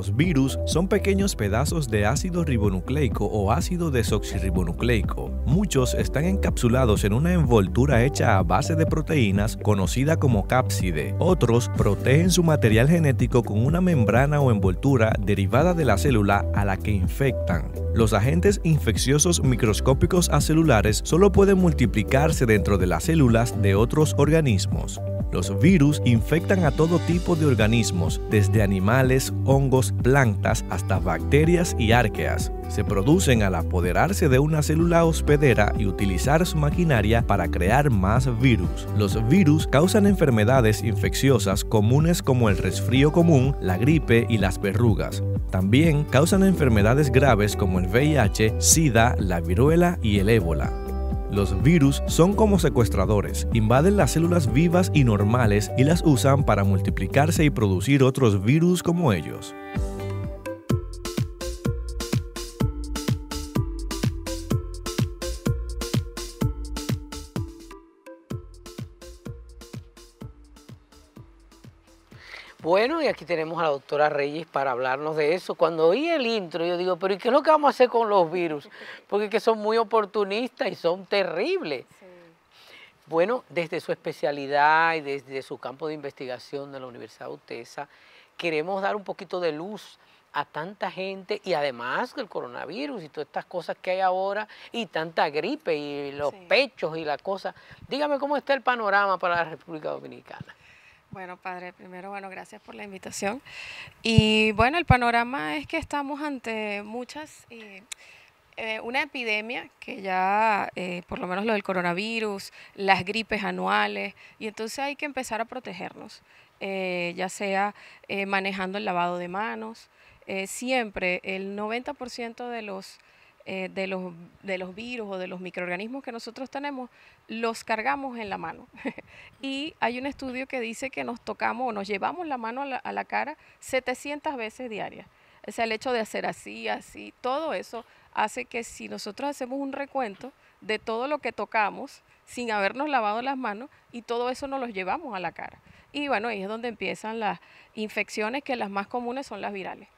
Los virus son pequeños pedazos de ácido ribonucleico o ácido desoxirribonucleico. Muchos están encapsulados en una envoltura hecha a base de proteínas conocida como cápside. Otros protegen su material genético con una membrana o envoltura derivada de la célula a la que infectan. Los agentes infecciosos microscópicos acelulares solo pueden multiplicarse dentro de las células de otros organismos. Los virus infectan a todo tipo de organismos, desde animales, hongos, plantas, hasta bacterias y arqueas. Se producen al apoderarse de una célula hospedera y utilizar su maquinaria para crear más virus. Los virus causan enfermedades infecciosas comunes como el resfrío común, la gripe y las verrugas. También causan enfermedades graves como el VIH, SIDA, la viruela y el ébola. Los virus son como secuestradores, invaden las células vivas y normales y las usan para multiplicarse y producir otros virus como ellos. Bueno, y aquí tenemos a la doctora Reyes para hablarnos de eso. Cuando oí el intro, yo digo, pero ¿y qué es lo que vamos a hacer con los virus? Porque que son muy oportunistas y son terribles. Bueno, desde su especialidad y desde su campo de investigación de la Universidad de Utesa, queremos dar un poquito de luz a tanta gente y además el coronavirus y todas estas cosas que hay ahora y tanta gripe y los pechos y la cosa. Dígame cómo está el panorama para la República Dominicana. Bueno, padre, primero, bueno, gracias por la invitación. Y bueno, el panorama es que estamos ante muchas, eh, eh, una epidemia que ya, eh, por lo menos lo del coronavirus, las gripes anuales, y entonces hay que empezar a protegernos, ya sea manejando el lavado de manos, siempre el 90% de los eh, de, los, de los virus o de los microorganismos que nosotros tenemos, los cargamos en la mano. y hay un estudio que dice que nos tocamos o nos llevamos la mano a la, a la cara 700 veces diarias. O sea, el hecho de hacer así, así, todo eso hace que si nosotros hacemos un recuento de todo lo que tocamos sin habernos lavado las manos y todo eso nos los llevamos a la cara. Y bueno, ahí es donde empiezan las infecciones que las más comunes son las virales.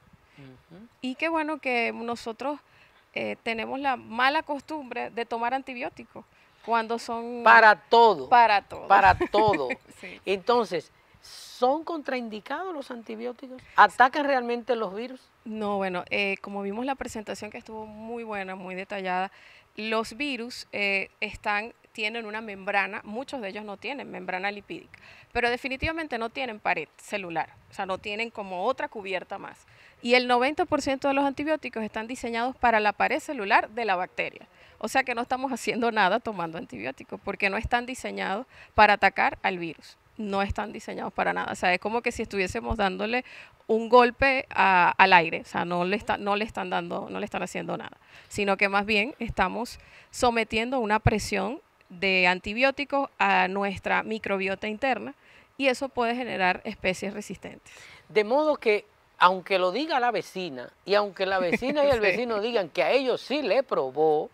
Y qué bueno que nosotros eh, tenemos la mala costumbre de tomar antibióticos cuando son... Para todo. Para todo. Para todo. Entonces, ¿son contraindicados los antibióticos? ¿Atacan realmente los virus? No, bueno, eh, como vimos la presentación que estuvo muy buena, muy detallada, los virus eh, están tienen una membrana, muchos de ellos no tienen membrana lipídica, pero definitivamente no tienen pared celular, o sea, no tienen como otra cubierta más y el 90% de los antibióticos están diseñados para la pared celular de la bacteria. O sea que no estamos haciendo nada tomando antibióticos porque no están diseñados para atacar al virus. No están diseñados para nada. O sea, es como que si estuviésemos dándole un golpe al aire. O sea, no le, está, no le están dando, no le están haciendo nada. Sino que más bien estamos sometiendo una presión de antibióticos a nuestra microbiota interna y eso puede generar especies resistentes. De modo que aunque lo diga la vecina y aunque la vecina y el vecino digan que a ellos sí le probó,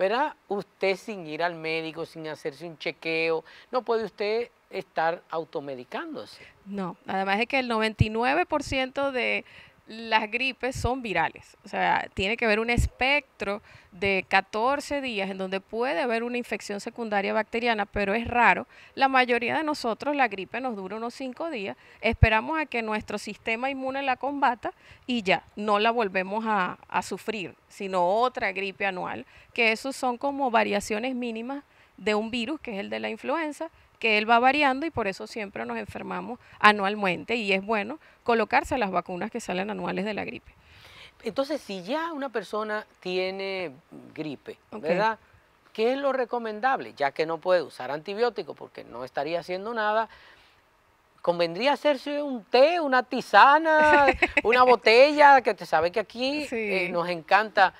¿verdad? Usted sin ir al médico, sin hacerse un chequeo, no puede usted estar automedicándose. No, además es que el 99% de las gripes son virales. O sea, tiene que haber un espectro de 14 días en donde puede haber una infección secundaria bacteriana, pero es raro. La mayoría de nosotros la gripe nos dura unos 5 días. Esperamos a que nuestro sistema inmune la combata y ya, no la volvemos a, a sufrir, sino otra gripe anual, que esos son como variaciones mínimas de un virus, que es el de la influenza, que él va variando y por eso siempre nos enfermamos anualmente y es bueno colocarse las vacunas que salen anuales de la gripe. Entonces, si ya una persona tiene gripe, ¿verdad? ¿Qué es lo recomendable? Ya que no puede usar antibióticos porque no estaría haciendo nada, convendría hacerse un té, una tisana, una botella, que te sabe que aquí eh, nos encanta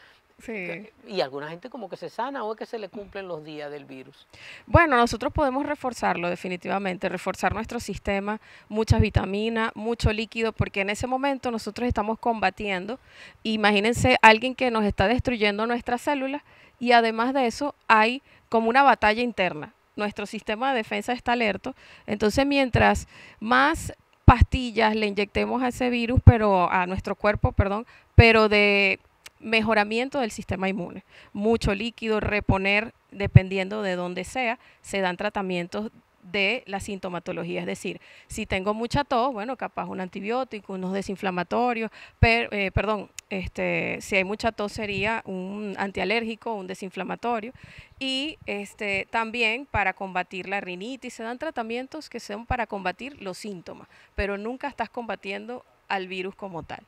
y alguna gente como que se sana o es que se le cumplen los días del virus. Bueno, nosotros podemos reforzarlo definitivamente, reforzar nuestro sistema, muchas vitaminas, mucho líquido, porque en ese momento nosotros estamos combatiendo. Imagínense alguien que nos está destruyendo nuestras células y además de eso hay como una batalla interna. Nuestro sistema de defensa está alerto, entonces mientras más pastillas le inyectemos a ese virus, pero a nuestro cuerpo, perdón, pero de mejoramiento del sistema inmune. Mucho líquido, reponer, dependiendo de dónde sea, se dan tratamientos de la sintomatología, es decir, si tengo mucha tos, bueno, capaz un antibiótico, unos desinflamatorios, pero, eh, perdón, este, si hay mucha tos sería un antialérgico, un desinflamatorio y este, también para combatir la rinitis, se dan tratamientos que son para combatir los síntomas, pero nunca estás combatiendo al virus como tal.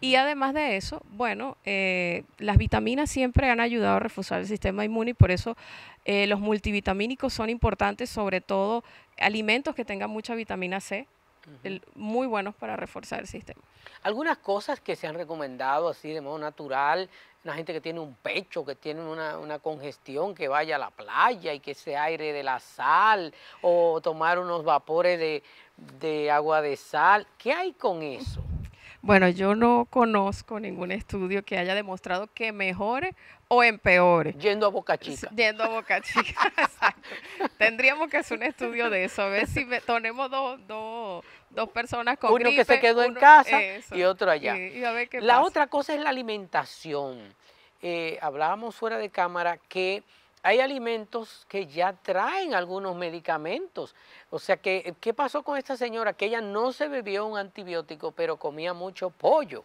Y además de eso, bueno, eh, las vitaminas siempre han ayudado a reforzar el sistema inmune y por eso eh, los multivitamínicos son importantes, sobre todo alimentos que tengan mucha vitamina C, muy buenos para reforzar el sistema. Algunas cosas que se han recomendado así de modo natural, una gente que tiene un pecho, que tiene una, congestión, que vaya a la playa y que se aire de la sal o tomar unos vapores de agua de sal. ¿Qué hay con eso? Bueno, yo no conozco ningún estudio que haya demostrado que mejore o empeore. Yendo a Boca Chica. Yendo a Boca Chica, Tendríamos que hacer un estudio de eso, a ver si tenemos dos, dos, dos personas con Uno que se quedó en casa y otro allá. la otra cosa es la alimentación. Eh, hablábamos fuera de cámara que hay alimentos que ya traen algunos medicamentos. O sea, que, eh, ¿qué pasó con esta señora? Que ella no se bebió un antibiótico, pero comía mucho pollo.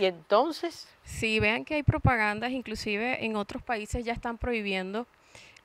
Y entonces... Sí, vean que hay propagandas, inclusive en otros países ya están prohibiendo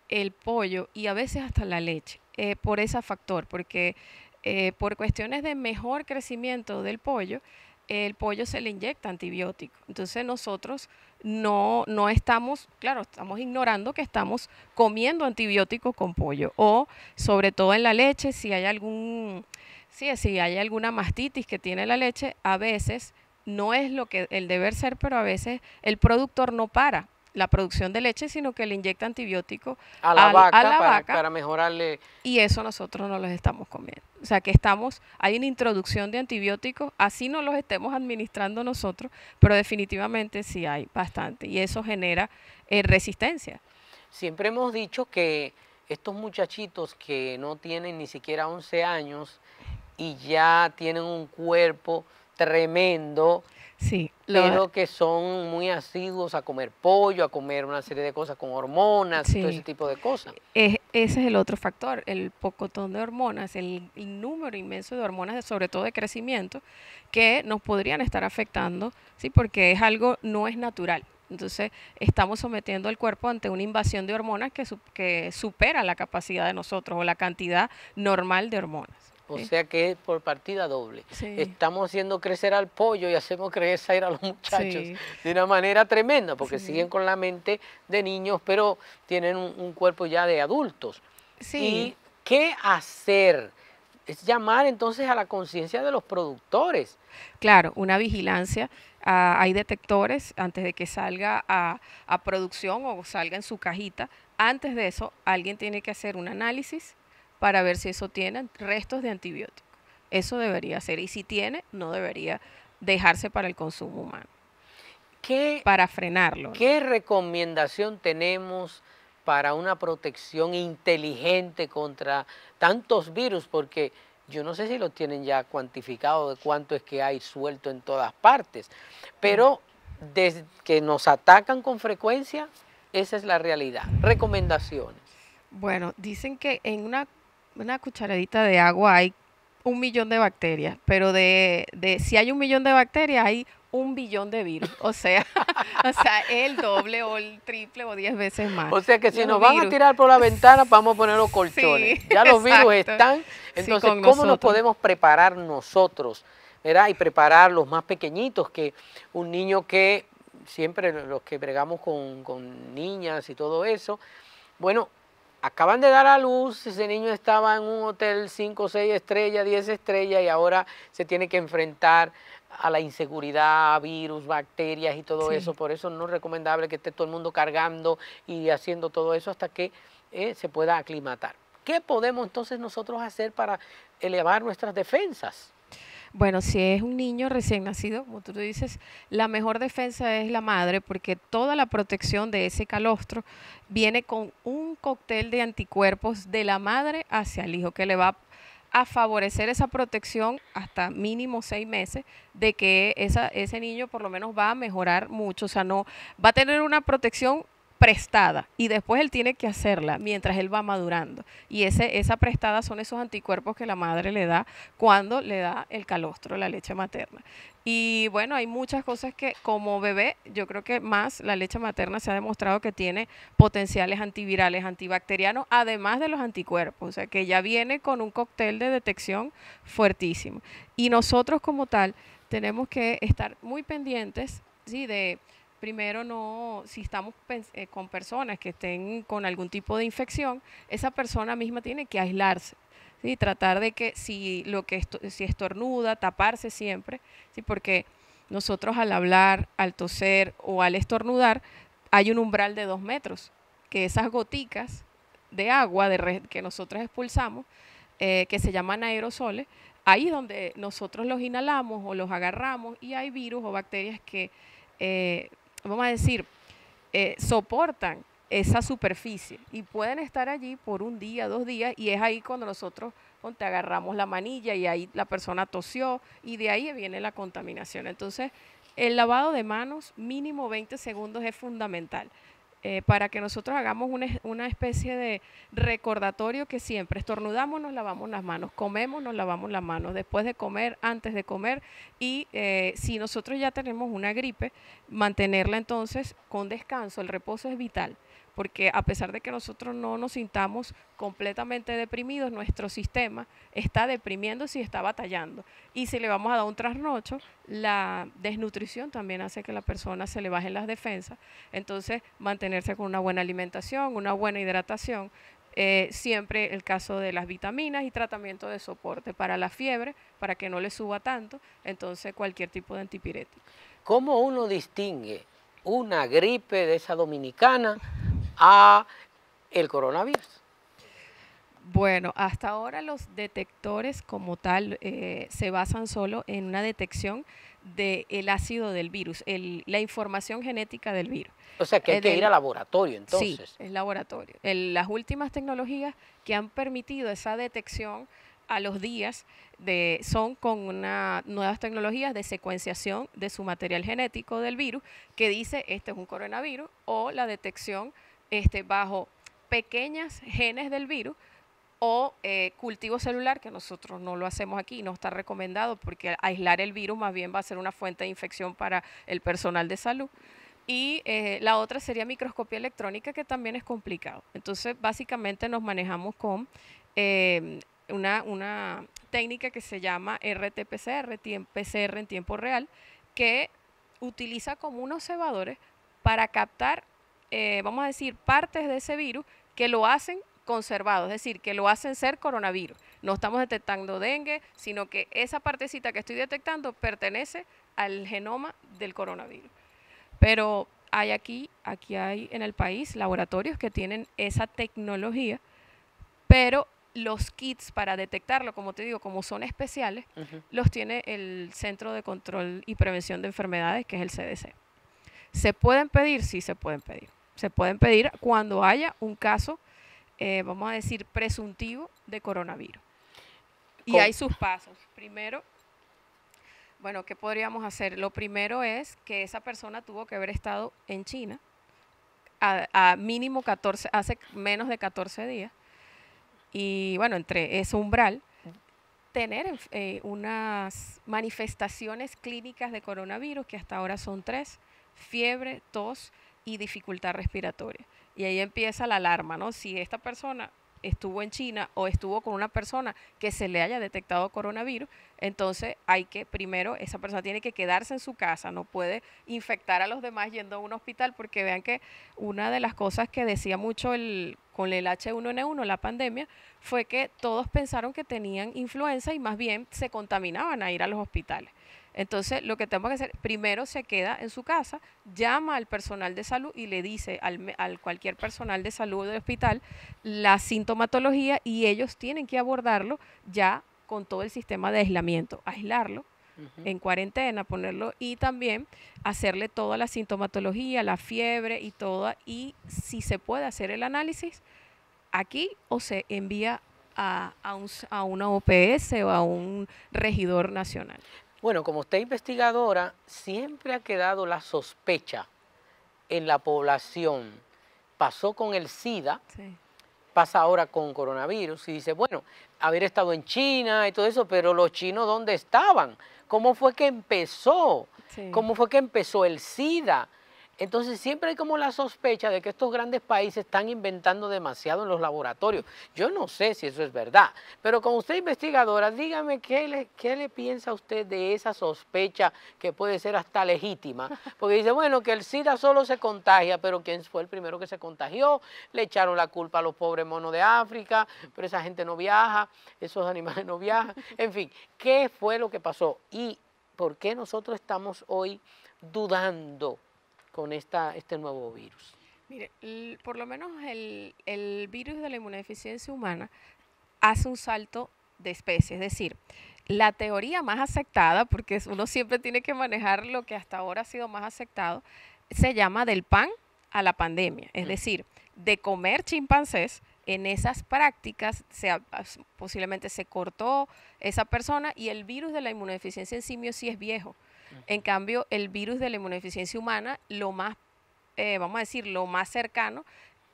el pollo y a veces hasta la leche, eh, por ese factor, porque eh, por cuestiones de mejor crecimiento del pollo, el pollo se le inyecta antibiótico. Entonces nosotros no, no estamos, claro, estamos ignorando que estamos comiendo antibiótico con pollo. O sobre todo en la leche, si hay algún, sí, si hay alguna mastitis que tiene la leche, a veces no es lo que el deber ser, pero a veces el productor no para la producción de leche, sino que le inyecta antibiótico a la, vaca, para, mejorarle. Y eso nosotros no los estamos comiendo. O sea que estamos, hay una introducción de antibióticos, así no los estemos administrando nosotros, pero definitivamente sí hay bastante y eso genera eh, resistencia. Siempre hemos dicho que estos muchachitos que no tienen ni siquiera 11 años y ya tienen un cuerpo tremendo, Sí, pero que son muy asiduos a comer pollo, a comer una serie de cosas con hormonas, y todo ese tipo de cosas. Es, ese es el otro factor, el pocotón de hormonas, el, número inmenso de hormonas, sobre todo de crecimiento, que nos podrían estar afectando, sí, porque es algo no es natural. Entonces estamos sometiendo al cuerpo ante una invasión de hormonas que, que supera la capacidad de nosotros o la cantidad normal de hormonas. O sea que es por partida doble. Estamos haciendo crecer al pollo y hacemos crecer a los muchachos de una manera tremenda, porque siguen con la mente de niños, pero tienen un, cuerpo ya de adultos. ¿Y qué hacer? Es llamar entonces a la conciencia de los productores. Claro, una vigilancia ah, hay detectores antes de que salga a, producción o salga en su cajita. Antes de eso, alguien tiene que hacer un análisis para ver si eso tiene restos de antibióticos. Eso debería ser. Y si tiene, no debería dejarse para el consumo humano. ¿Qué, para frenarlo. ¿Qué recomendación tenemos para una protección inteligente contra tantos virus? Porque yo no sé si lo tienen ya cuantificado de cuánto es que hay suelto en todas partes, pero mm. desde que nos atacan con frecuencia, esa es la realidad. Recomendaciones. Bueno, dicen que en una una cucharadita de agua hay un millón de bacterias, pero de, de si hay un millón de bacterias hay un billón de virus, o sea, o el doble o el triple o diez veces más. O sea que si nos van a tirar por la ventana, vamos a poner los colchones. ya los virus están. Entonces, ¿cómo nos podemos preparar nosotros? ¿verdad? Y preparar los más pequeñitos, que un niño que siempre los que bregamos con, con niñas y todo eso, bueno, acaban de dar a luz, ese niño estaba en un hotel 5, 6 estrellas, 10 estrellas y ahora se tiene que enfrentar a la inseguridad, virus, bacterias y todo eso. Por eso no es recomendable que esté todo el mundo cargando y haciendo todo eso hasta que eh, se pueda aclimatar. ¿Qué podemos entonces nosotros hacer para elevar nuestras defensas? Bueno, si es un niño recién nacido, como tú dices, la mejor defensa es la madre porque toda la protección de ese calostro viene con un cóctel de anticuerpos de la madre hacia el hijo que le va a favorecer esa protección hasta mínimo seis meses de que esa, ese niño por lo menos va a mejorar mucho, o sea, no va a tener una protección prestada y después él tiene que hacerla mientras él va madurando. Y ese, esa prestada son esos anticuerpos que la madre le da cuando le da el calostro, la leche materna. Y bueno, hay muchas cosas que como bebé, yo creo que más la leche materna se ha demostrado que tiene potenciales antivirales, antibacterianos, además de los anticuerpos, o sea que ya viene con un cóctel de detección fuertísimo. Y nosotros como tal tenemos que estar muy pendientes, ¿sí? De, primero no, si estamos eh, con personas que estén con algún tipo de infección, esa persona misma tiene que aislarse. y Tratar de que si lo que si estornuda, taparse siempre, ¿sí? porque nosotros al hablar, al toser o al estornudar, hay un umbral de dos metros, que esas goticas de agua que nosotros expulsamos, eh, que se llaman aerosoles, ahí donde nosotros los inhalamos o los agarramos y hay virus o bacterias que eh, vamos a decir, eh, soportan esa superficie y pueden estar allí por un día, dos días y es ahí cuando nosotros te agarramos la manilla y ahí la persona tosió y de ahí viene la contaminación. Entonces, el lavado de manos mínimo 20 segundos es fundamental. Eh, para que nosotros hagamos una, especie de recordatorio que siempre estornudamos, nos lavamos las manos, comemos, nos lavamos las manos, después de comer, antes de comer, y eh, si nosotros ya tenemos una gripe, mantenerla entonces con descanso, el reposo es vital porque a pesar de que nosotros no nos sintamos completamente deprimidos, nuestro sistema está deprimiendo y está batallando. Y si le vamos a dar un trasnocho, la desnutrición también hace que la persona se le bajen las defensas. Entonces, mantenerse con una buena alimentación, una buena hidratación, eh, siempre el caso de las vitaminas y tratamiento de soporte para la fiebre, para que no le suba tanto, entonces cualquier tipo de antipirético. ¿Cómo uno distingue una gripe de esa dominicana a el coronavirus? Bueno, hasta ahora los detectores como tal eh, se basan solo en una detección del ácido del virus, la información genética del virus. O sea, que hay eh, que ir al laboratorio entonces. Sí, es laboratorio. las últimas tecnologías que han permitido esa detección a los días de, son con una, nuevas tecnologías de secuenciación de su material genético del virus que dice este es un coronavirus o la detección este, bajo pequeñas genes del virus o eh, cultivo celular, que nosotros no lo hacemos aquí, no está recomendado porque aislar el virus más bien va a ser una fuente de infección para el personal de salud. Y eh, la otra sería microscopía electrónica, que también es complicado. Entonces, básicamente nos manejamos con em, una, una, técnica que se llama RT-PCR, PCR en tiempo real, que utiliza como unos cebadores para captar eh, vamos a decir, partes de ese virus que lo hacen conservado, es decir, que lo hacen ser coronavirus. No estamos detectando dengue, sino que esa partecita que estoy detectando pertenece al genoma del coronavirus. Pero hay aquí, aquí hay en el país laboratorios que tienen esa tecnología, pero los kits para detectarlo, como te digo, como son especiales, los tiene el Centro de Control y Prevención de Enfermedades, que es el CDC. ¿Se pueden pedir? Sí, se pueden pedir se pueden pedir cuando haya un caso, eh, vamos a decir, presuntivo de coronavirus. Y hay sus pasos. Primero, bueno, ¿qué podríamos hacer? Lo primero es que esa persona tuvo que haber estado en China a, mínimo 14, hace menos de 14 días. Y bueno, entre ese umbral, tener eh, unas manifestaciones clínicas de coronavirus, que hasta ahora son tres, fiebre, tos, y dificultad respiratoria. Y ahí empieza la alarma, ¿no? Si esta persona estuvo en China o estuvo con una persona que se le haya detectado coronavirus, entonces hay que, primero, esa persona tiene que quedarse en su casa, no puede infectar a los demás yendo a un hospital, porque vean que una de las cosas que decía mucho el, con el H1N1, la pandemia, fue que todos pensaron que tenían influenza y más bien se contaminaban a ir a los hospitales. Entonces, lo que tenemos que hacer, primero se queda en su casa, llama al personal de salud y le dice al, cualquier personal de salud del hospital la sintomatología y ellos tienen que abordarlo ya con todo el sistema de aislamiento, aislarlo en cuarentena, ponerlo y también hacerle toda la sintomatología, la fiebre y toda, y si se puede hacer el análisis aquí o se envía a, a una OPS o a un regidor nacional. Bueno, como usted investigadora, siempre ha quedado la sospecha en la población. Pasó con el SIDA, pasa ahora con coronavirus, y dice, bueno, haber estado en China y todo eso, pero los chinos, ¿dónde estaban? ¿Cómo fue que empezó? ¿Cómo fue que empezó el SIDA? Entonces siempre hay como la sospecha de que estos grandes países están inventando demasiado en los laboratorios. Yo no sé si eso es verdad, pero como usted investigadora, dígame qué le, qué le piensa usted de esa sospecha que puede ser hasta legítima. Porque dice, bueno, que el SIDA solo se contagia, pero ¿quién fue el primero que se contagió? Le echaron la culpa a los pobres monos de África, pero esa gente no viaja, esos animales no viajan. En fin, ¿qué fue lo que pasó? ¿Y por qué nosotros estamos hoy dudando? con esta, este nuevo virus? Mire, por lo menos el, virus de la inmunodeficiencia humana hace un salto de especie, es decir, la teoría más aceptada, porque uno siempre tiene que manejar lo que hasta ahora ha sido más aceptado, se llama del pan a la pandemia, es mm. decir, de comer chimpancés. En esas prácticas posiblemente se cortó esa persona y el virus de la inmunodeficiencia en simios sí es viejo. En cambio, el virus de la inmunodeficiencia humana, lo más, eh, vamos a decir, lo más cercano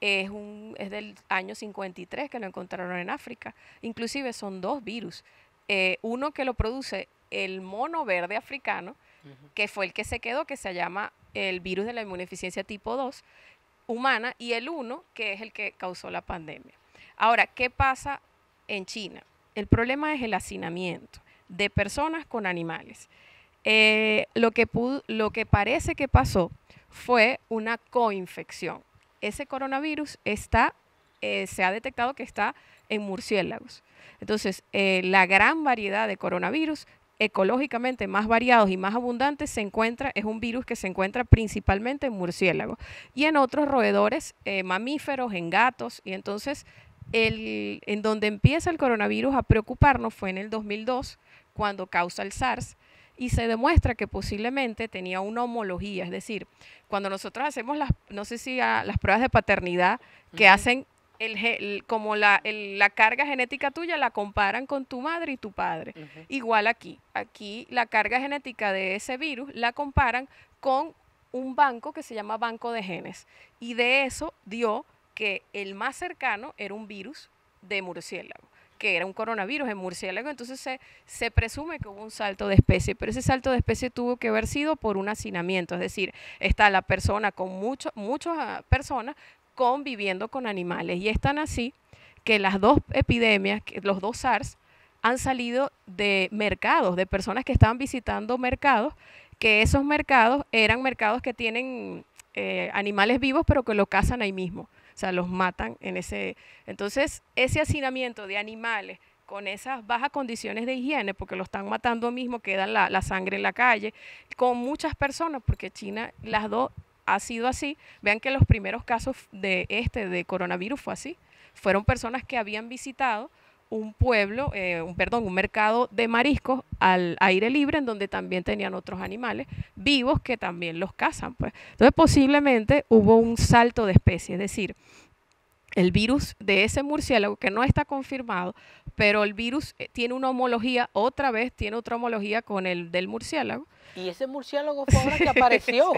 es, del año 53 que lo encontraron en África. Inclusive son dos virus. Eh, uno que lo produce el mono verde africano, que fue el que se quedó, que se llama el virus de la inmunodeficiencia tipo 2 humana, y el uno que es el que causó la pandemia. Ahora, ¿qué pasa en China? El problema es el hacinamiento de personas con animales. Eh, lo, que parece que pasó fue una coinfección. Ese coronavirus está, eh, se ha detectado que está en murciélagos. Entonces, eh, la gran variedad de coronavirus ecológicamente más variados y más abundantes se encuentra, es un virus que se encuentra principalmente en murciélagos y en otros roedores, mamíferos, en gatos. Y entonces, en donde empieza el coronavirus a preocuparnos fue en el 2002, cuando causa el SARS, y se demuestra que posiblemente tenía una homología, es decir, cuando nosotros hacemos las, no sé si las pruebas de paternidad que hacen el, como la, carga genética tuya la comparan con tu madre y tu padre. Igual aquí, aquí la carga genética de ese virus la comparan con un banco que se llama banco de genes y de eso dio que el más cercano era un virus de murciélago que era un coronavirus en murciélago, entonces se, presume que hubo un salto de especie, pero ese salto de especie tuvo que haber sido por un hacinamiento, es decir, está la persona con muchos muchas ah, personas conviviendo con animales y es tan así que las dos epidemias, los dos SARS, han salido de mercados, de personas que estaban visitando mercados, que esos mercados eran mercados que tienen eh, animales vivos, pero que lo cazan ahí mismo. O sea, los matan en ese... Entonces, ese hacinamiento de animales con esas bajas condiciones de higiene, porque lo están matando mismo, queda la, la sangre en la calle, con muchas personas, porque China, las dos, ha sido así. Vean que los primeros casos de este, de coronavirus, fue así. Fueron personas que habían visitado un pueblo, eh, un, perdón, un mercado de mariscos al aire libre en donde también tenían otros animales vivos que también los cazan. Pues. Entonces posiblemente hubo un salto de especie, es decir, el virus de ese murciélago, que no está confirmado, pero el virus eh, tiene una homología, otra vez tiene otra homología con el del murciélago. Y ese murciélago fue ahora que apareció,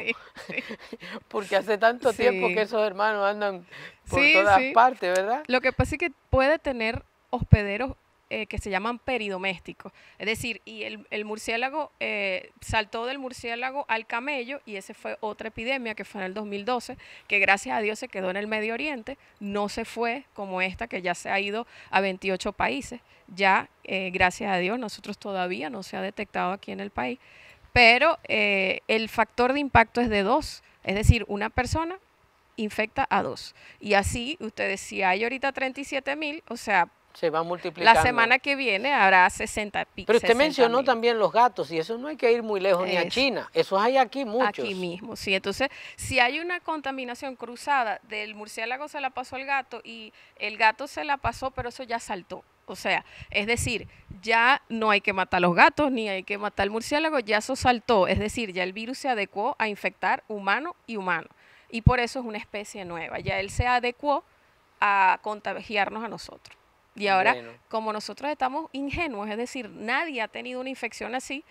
porque hace tanto tiempo que esos hermanos andan por todas partes, ¿verdad? Lo que pasa es que puede tener hospederos eh, que se llaman peridomésticos. Es decir, y el, murciélago eh, saltó del murciélago al camello y esa fue otra epidemia que fue en el 2012, que gracias a Dios se quedó en el Medio Oriente, no se fue como esta que ya se ha ido a 28 países. Ya, eh, gracias a Dios, nosotros todavía no se ha detectado aquí en el país, pero el factor de impacto es de dos, es decir, una persona infecta a dos. Y así, ustedes, si hay ahorita 37.000, mil, o sea, se va multiplicando. La semana que viene habrá 60 picos. Pero usted mencionó también los gatos y eso no hay que ir muy lejos ni a China, eso hay aquí muchos. Aquí mismo, sí. Entonces, si hay una contaminación cruzada del murciélago se la pasó al gato y el gato se la pasó, pero eso ya saltó. O sea, es decir, ya no hay que matar a los gatos ni hay que matar al murciélago, ya eso saltó. Es decir, ya el virus se adecuó a infectar humano y humano. Y por eso es una especie nueva. Ya él se adecuó a contagiarnos a nosotros. Y ahora, como nosotros estamos ingenuos, es decir, nadie ha tenido una infección así,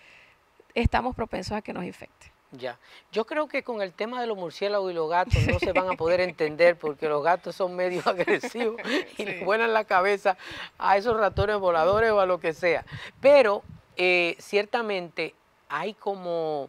estamos propensos a que nos infecte. Ya, yo creo que con el tema de los murciélagos y los gatos no se van a poder entender porque los gatos son medio agresivos y le vuelan la cabeza a esos ratones voladores o a lo que sea. Pero eh, ciertamente hay como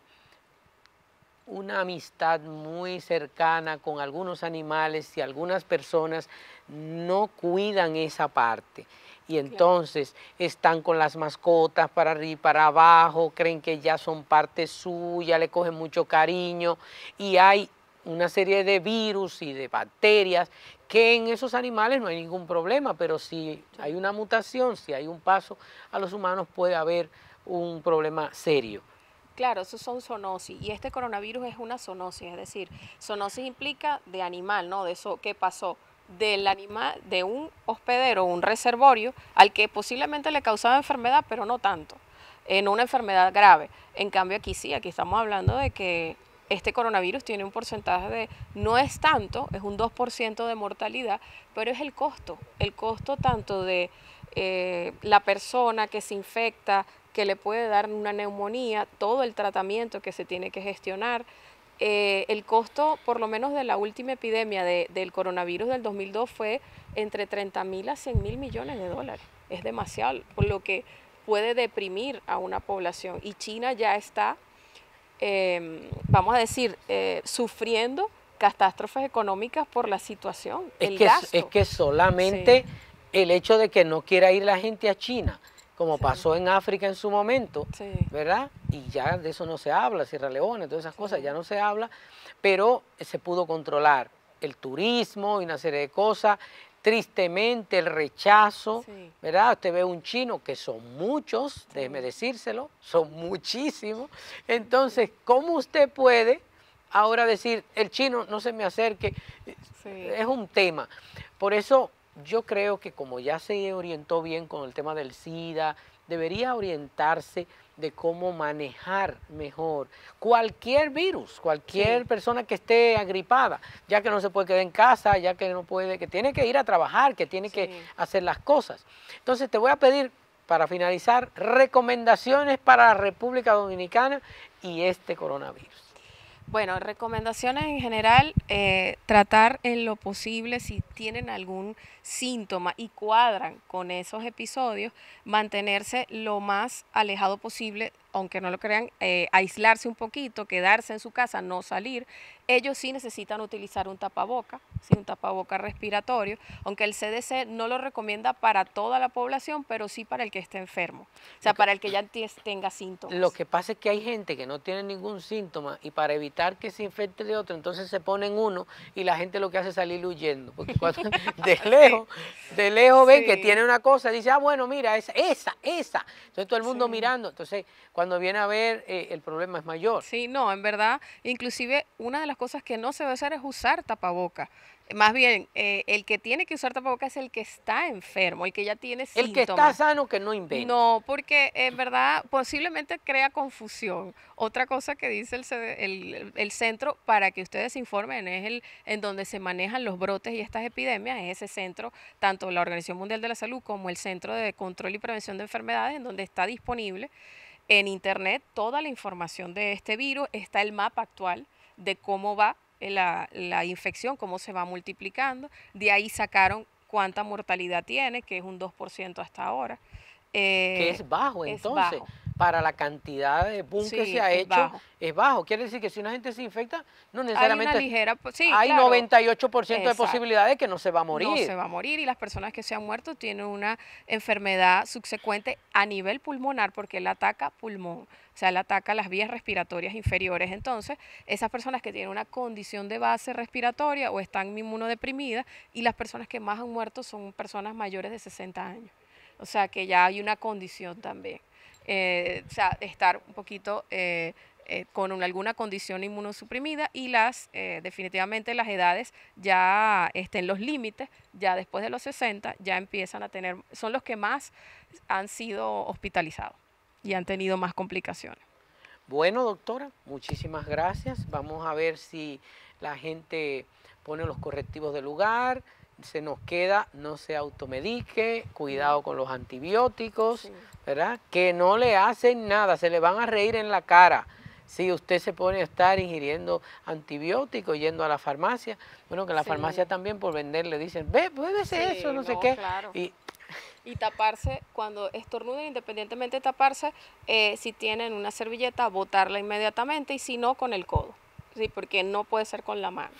una amistad muy cercana con algunos animales y algunas personas no cuidan esa parte. Y entonces están con las mascotas para arriba y para abajo, creen que ya son parte suya, le cogen mucho cariño y hay una serie de virus y de bacterias que en esos animales no hay ningún problema, pero si hay una mutación, si hay un paso a los humanos puede haber un problema serio. Claro, eso son zoonosis y este coronavirus es una zoonosis, es decir, zoonosis implica de animal, ¿no? De eso que pasó del animal, de un hospedero, un reservorio al que posiblemente le causaba enfermedad, pero no tanto, en una enfermedad grave. En cambio aquí sí, aquí estamos hablando de que este coronavirus tiene un porcentaje de, no es tanto, es un 2% de mortalidad, pero es el costo, el costo tanto de eh, la persona que se infecta, que le puede dar una neumonía, todo el tratamiento que se tiene que gestionar. Eh, el costo, por lo menos de la última epidemia de, del coronavirus del 2002, fue entre 30 mil a 100 mil millones de dólares. Es demasiado, por lo que puede deprimir a una población. Y China ya está, em, vamos a decir, eh, sufriendo catástrofes económicas por la situación. Es, que, solamente el hecho de que no quiera ir la gente a China como pasó en África en su momento, ¿verdad? Y ya de eso no se habla, Sierra Leona, todas esas cosas ya no se habla, pero se pudo controlar el turismo y una serie de cosas, tristemente el rechazo, ¿verdad? Usted ve un chino, que son muchos, déjeme decírselo, son muchísimos, entonces, ¿cómo usted puede ahora decir, el chino no se me acerque? Es un tema, por eso yo creo que como ya se orientó bien con el tema del SIDA, debería orientarse de cómo manejar mejor cualquier virus, cualquier persona que esté agripada, ya que no se puede quedar en casa, ya que no puede, que tiene que ir a trabajar, que tiene que hacer las cosas. Entonces te voy a pedir para finalizar recomendaciones para la República Dominicana y este coronavirus. Bueno, recomendaciones en general, eh, tratar en lo posible si tienen algún síntoma y cuadran con esos episodios, mantenerse lo más alejado posible, aunque no lo crean, eh, aislarse un poquito, quedarse en su casa, no salir, ellos sí necesitan utilizar un tapaboca, un tapaboca respiratorio, aunque el CDC no lo recomienda para toda la población, pero sí para el que esté enfermo, o sea, para el que ya tenga síntomas. Lo que pasa es que hay gente que no tiene ningún síntoma y para evitar que se infecte de otro, entonces se ponen uno y la gente lo que hace es salir huyendo, porque cuando, de lejos, de lejos ven que tiene una cosa, dice, ah, bueno, mira, esa, esa, esa. Entonces todo el mundo mirando, entonces cuando viene a ver, eh, el problema es mayor. Sí, no, en verdad, inclusive una de las las cosas que no se debe hacer es usar tapaboca. Más bien, eh, el que tiene que usar tapaboca es el que está enfermo, el que ya tiene síntomas. El que está sano que no inventa. No, porque en verdad posiblemente crea confusión. Otra cosa que dice el, centro para que ustedes se informen es el en donde se manejan los brotes y estas epidemias, es ese centro, tanto la Organización Mundial de la Salud como el Centro de Control y Prevención de Enfermedades, en donde está disponible en internet toda la información de este virus, está el mapa actual de cómo va eh, la, la infección, cómo se va multiplicando. De ahí sacaron cuánta mortalidad tiene, que es un 2% hasta ahora. que es eh, bajo, entonces para la cantidad de boom que se ha hecho es bajo. Quiere decir que si una gente se infecta, no necesariamente... Hay, una hay 98% de posibilidades que no se va a morir. No se va a morir y las personas que se han muerto tienen una enfermedad subsecuente a nivel pulmonar porque él ataca pulmón. O sea, él ataca las vías respiratorias inferiores. Entonces, esas personas que tienen una condición de base respiratoria o están inmunodeprimidas y las personas que más han muerto son personas mayores de 60 años. O sea, que ya hay una condición también. Eh, o sea, estar un poquito eh, eh, con alguna condición inmunosuprimida y las, definitivamente las edades ya estén los límites, ya después de los 60 ya empiezan a tener, son los que más han sido hospitalizados y han tenido más complicaciones. Bueno, doctora, muchísimas gracias. Vamos a ver si la gente pone los correctivos de lugar, se nos queda, no se automedique, cuidado con los antibióticos, ¿verdad? Que no le hacen nada, se le van a reír en la cara. Si usted se pone a estar ingiriendo antibióticos, yendo a la farmacia, bueno, que la farmacia también por vender le dicen, ve, ser sí, eso, no, sé qué. Y, taparse, cuando estornuden, independientemente de taparse, eh, si tienen una servilleta, botarla inmediatamente y si no, con el codo. Sí, porque no puede ser con la mano.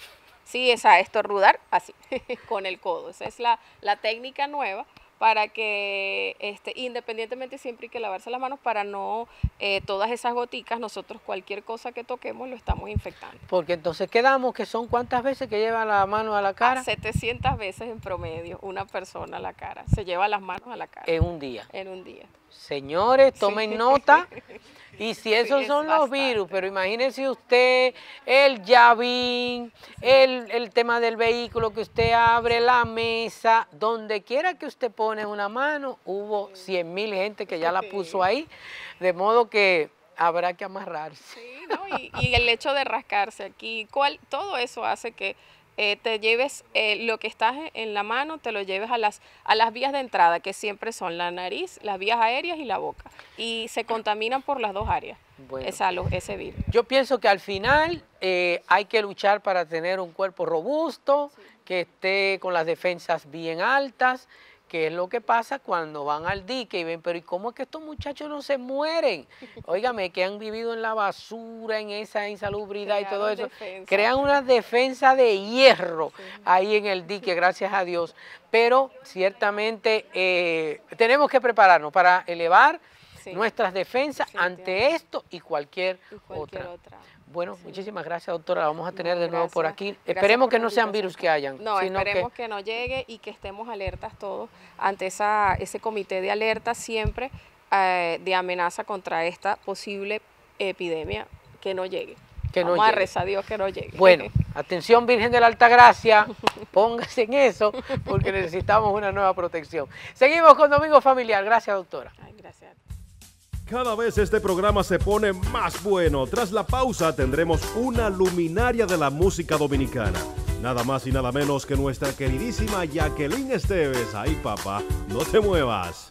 Sí, esa, rudar así, con el codo. Esa es la, técnica nueva para que este, independientemente siempre hay que lavarse las manos para no eh, todas esas goticas, nosotros cualquier cosa que toquemos lo estamos infectando. Porque entonces quedamos que son cuántas veces que lleva la mano a la cara. A 700 veces en promedio una persona a la cara, se lleva las manos a la cara. En un día. En un día. Señores, tomen nota. Y si esos son los virus, pero imagínense usted el llavín, el, tema del vehículo que usted abre, la mesa, donde quiera que usted pone una mano, hubo 100 mil gente que ya la puso ahí, de modo que habrá que amarrarse. Sí, no, y, el hecho de rascarse aquí, todo eso hace que eh, te lleves eh, lo que estás en la mano, te lo lleves a las, a las vías de entrada, que siempre son la nariz, las vías aéreas y la boca. Y se contaminan por las dos áreas bueno, ese virus. Yo pienso que al final eh, hay que luchar para tener un cuerpo robusto, que esté con las defensas bien altas, que es lo que pasa cuando van al dique y ven, pero ¿y cómo es que estos muchachos no se mueren? Óigame, que han vivido en la basura, en esa insalubridad y todo eso. Crean una defensa de hierro ahí en el dique, gracias a Dios. Pero ciertamente eh, tenemos que prepararnos para elevar nuestras defensas ante esto y cualquier, otra. Bueno, muchísimas gracias, doctora. vamos a tener de nuevo por aquí. esperemos que no sean virus que hayan. No, esperemos que... no llegue y que estemos alertas todos ante esa, ese comité de alerta siempre eh, de amenaza contra esta posible epidemia que no llegue. Que no llegue. a rezar Dios que no llegue. Bueno, atención Virgen de la Alta Gracia, póngase en eso porque necesitamos una nueva protección. Seguimos con Domingo Familiar. Gracias, doctora. Cada vez este programa se pone más bueno. Tras la pausa tendremos una luminaria de la música dominicana. Nada más y nada menos que nuestra queridísima Jacqueline Esteves. Ahí papá, no te muevas.